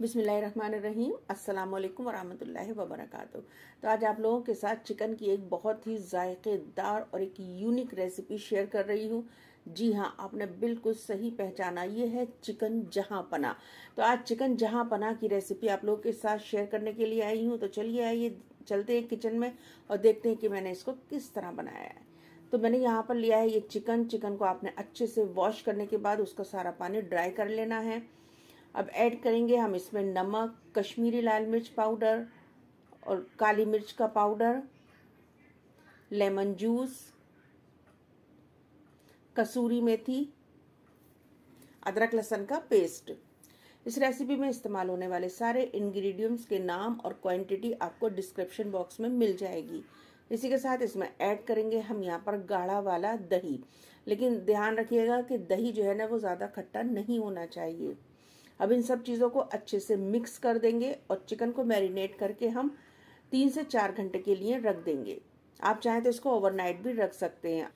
बिसमीम अल्लाम वरहमल वबरक तो आज आप लोगों के साथ चिकन की एक बहुत ही ज़ायक़ेदार और एक यूनिक रेसिपी शेयर कर रही हूँ जी हाँ आपने बिल्कुल सही पहचाना ये है चिकन जहाँ पना तो आज चिकन जहाँ पना की रेसिपी आप लोगों के साथ शेयर करने के लिए आई हूँ तो चलिए आइए चलते हैं किचन में और देखते हैं कि मैंने इसको किस तरह बनाया है तो मैंने यहाँ पर लिया है ये चिकन चिकन को आपने अच्छे से वॉश करने के बाद उसका सारा पानी ड्राई कर लेना है अब ऐड करेंगे हम इसमें नमक कश्मीरी लाल मिर्च पाउडर और काली मिर्च का पाउडर लेमन जूस कसूरी मेथी अदरक लहसन का पेस्ट इस रेसिपी में इस्तेमाल होने वाले सारे इंग्रेडिएंट्स के नाम और क्वांटिटी आपको डिस्क्रिप्शन बॉक्स में मिल जाएगी इसी के साथ इसमें ऐड करेंगे हम यहाँ पर गाढ़ा वाला दही लेकिन ध्यान रखिएगा कि दही जो है ना वो ज़्यादा खट्टा नहीं होना चाहिए अब इन सब चीज़ों को अच्छे से मिक्स कर देंगे और चिकन को मैरिनेट करके हम तीन से चार घंटे के लिए रख देंगे आप चाहें तो इसको ओवरनाइट भी रख सकते हैं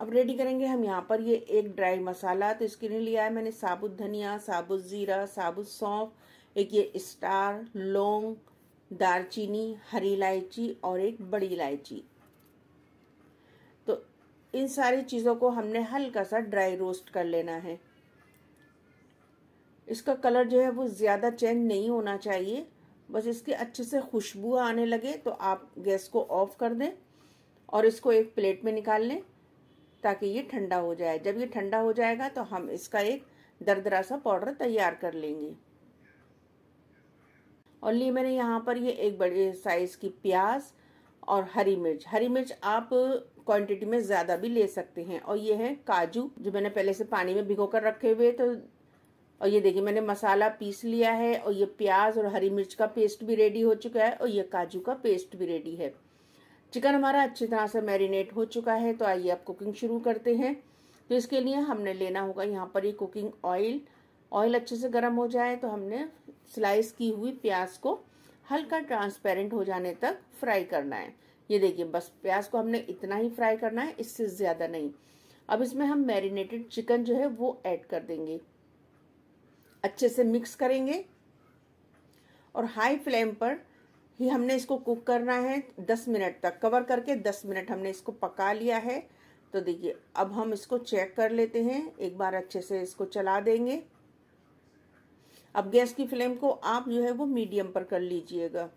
अब रेडी करेंगे हम यहाँ पर ये एक ड्राई मसाला तो इसके लिए लिया है मैंने साबुत धनिया साबुत ज़ीरा साबुत सौंफ एक ये स्टार लौंग दालचीनी हरी इलायची और एक बड़ी इलायची तो इन सारी चीज़ों को हमने हल्का सा ड्राई रोस्ट कर लेना है इसका कलर जो है वो ज़्यादा चेंज नहीं होना चाहिए बस इसकी अच्छे से खुशबू आने लगे तो आप गैस को ऑफ कर दें और इसको एक प्लेट में निकाल लें ताकि ये ठंडा हो जाए जब ये ठंडा हो जाएगा तो हम इसका एक दरदरा सा पाउडर तैयार कर लेंगे और लिए मैंने यहाँ पर ये एक बड़े साइज़ की प्याज और हरी मिर्च हरी मिर्च आप क्वांटिटी में ज़्यादा भी ले सकते हैं और ये है काजू जो मैंने पहले से पानी में भिगो कर रखे हुए तो और ये देखिए मैंने मसाला पीस लिया है और ये प्याज और हरी मिर्च का पेस्ट भी रेडी हो चुका है और ये काजू का पेस्ट भी रेडी है चिकन हमारा अच्छी तरह से मैरिनेट हो चुका है तो आइए आप कुकिंग शुरू करते हैं तो इसके लिए हमने लेना होगा यहाँ पर ही कुकिंग ऑयल ऑयल अच्छे से गर्म हो जाए तो हमने स्लाइस की हुई प्याज को हल्का ट्रांसपेरेंट हो जाने तक फ्राई करना है ये देखिए बस प्याज को हमने इतना ही फ्राई करना है इससे ज़्यादा नहीं अब इसमें हम मैरिनेटेड चिकन जो है वो ऐड कर देंगे अच्छे से मिक्स करेंगे और हाई फ्लेम पर ही हमने इसको कुक करना है दस मिनट तक कवर करके दस मिनट हमने इसको पका लिया है तो देखिए अब हम इसको चेक कर लेते हैं एक बार अच्छे से इसको चला देंगे अब गैस की फ्लेम को आप जो है वो मीडियम पर कर लीजिएगा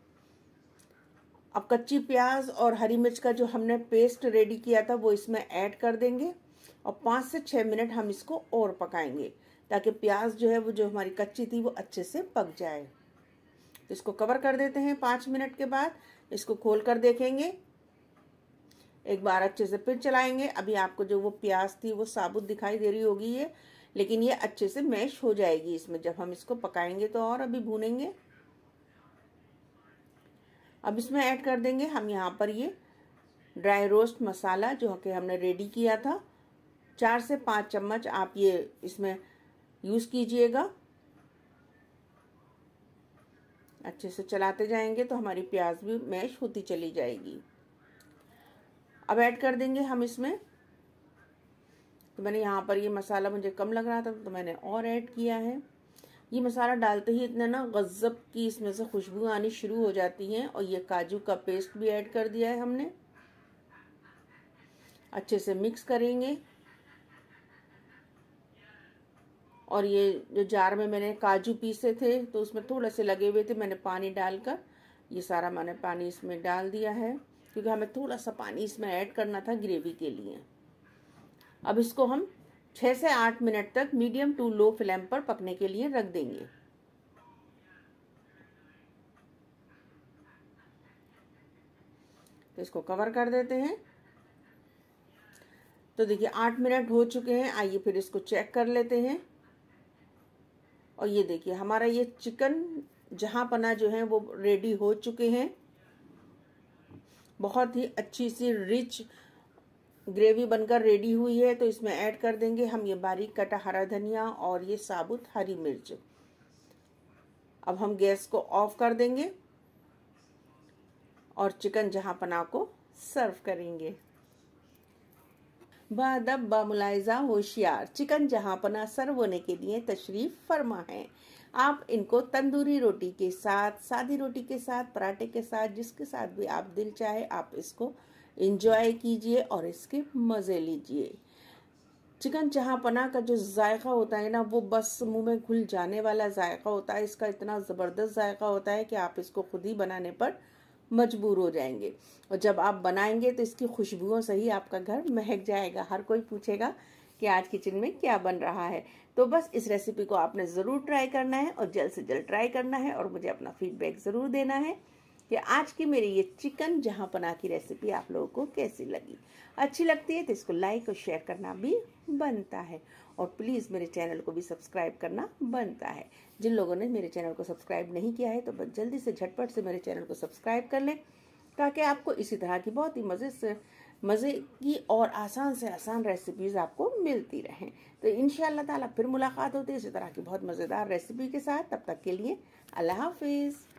अब कच्ची प्याज और हरी मिर्च का जो हमने पेस्ट रेडी किया था वो इसमें ऐड कर देंगे और पाँच से छः मिनट हम इसको और पकाएंगे ताकि प्याज जो है वो जो हमारी कच्ची थी वो अच्छे से पक जाए तो इसको कवर कर देते हैं पाँच मिनट के बाद इसको खोल कर देखेंगे एक बार अच्छे से फिर चलाएंगे अभी आपको जो वो प्याज थी वो साबुत दिखाई दे रही होगी ये लेकिन ये अच्छे से मैश हो जाएगी इसमें जब हम इसको पकाएंगे तो और अभी भूनेंगे अब इसमें ऐड कर देंगे हम यहाँ पर ये ड्राई रोस्ट मसाला जो कि हमने रेडी किया था चार से पाँच चम्मच आप ये इसमें यूज़ कीजिएगा अच्छे से चलाते जाएंगे तो हमारी प्याज भी मैश होती चली जाएगी अब ऐड कर देंगे हम इसमें तो मैंने यहाँ पर ये मसाला मुझे कम लग रहा था तो मैंने और ऐड किया है ये मसाला डालते ही इतना ना गज़ब की इसमें से खुशबू आनी शुरू हो जाती है और ये काजू का पेस्ट भी ऐड कर दिया है हमने अच्छे से मिक्स करेंगे और ये जो जार में मैंने काजू पीसे थे तो उसमें थोड़े से लगे हुए थे मैंने पानी डालकर ये सारा मैंने पानी इसमें डाल दिया है क्योंकि हमें थोड़ा सा पानी इसमें ऐड करना था ग्रेवी के लिए अब इसको हम छः से आठ मिनट तक मीडियम टू लो फ्लेम पर पकने के लिए रख देंगे तो इसको कवर कर देते हैं तो देखिए आठ मिनट हो चुके हैं आइए फिर इसको चेक कर लेते हैं और ये देखिए हमारा ये चिकन जहाँ पना जो है वो रेडी हो चुके हैं बहुत ही अच्छी सी रिच ग्रेवी बनकर रेडी हुई है तो इसमें ऐड कर देंगे हम ये बारीक कटा हरा धनिया और ये साबुत हरी मिर्च अब हम गैस को ऑफ कर देंगे और चिकन जहाँ पना को सर्व करेंगे बादब मुलायजा होशियार चिकन पना सर्व होने के लिए तशरीफ फरमा है आप इनको तंदूरी रोटी के साथ सादी रोटी के साथ पराठे के साथ जिसके साथ भी आप दिल चाहे आप इसको इंजॉय कीजिए और इसके मज़े लीजिए चिकन जहाँ पना का जो जायका होता है ना वो बस मुंह में घुल जाने वाला जायका होता है इसका इतना ज़बरदस्त जायका होता है कि आप इसको खुद ही बनाने पर मजबूर हो जाएंगे और जब आप बनाएंगे तो इसकी खुशबुओं से ही आपका घर महक जाएगा हर कोई पूछेगा कि आज किचन में क्या बन रहा है तो बस इस रेसिपी को आपने ज़रूर ट्राई करना है और जल्द से जल्द ट्राई करना है और मुझे अपना फीडबैक ज़रूर देना है कि आज की मेरी ये चिकन जहाँ पना की रेसिपी आप लोगों को कैसी लगी अच्छी लगती है तो इसको लाइक और शेयर करना भी बनता है और प्लीज़ मेरे चैनल को भी सब्सक्राइब करना बनता है जिन लोगों ने मेरे चैनल को सब्सक्राइब नहीं किया है तो जल्दी से झटपट से मेरे चैनल को सब्सक्राइब कर लें ताकि आपको इसी तरह की बहुत ही मज़े से मज़े की और आसान से आसान रेसिपीज़ आपको मिलती रहें तो इन ताला फिर मुलाकात होती है इसी तरह की बहुत मज़ेदार रेसिपी के साथ तब तक के लिए अल्लाह हाफिज़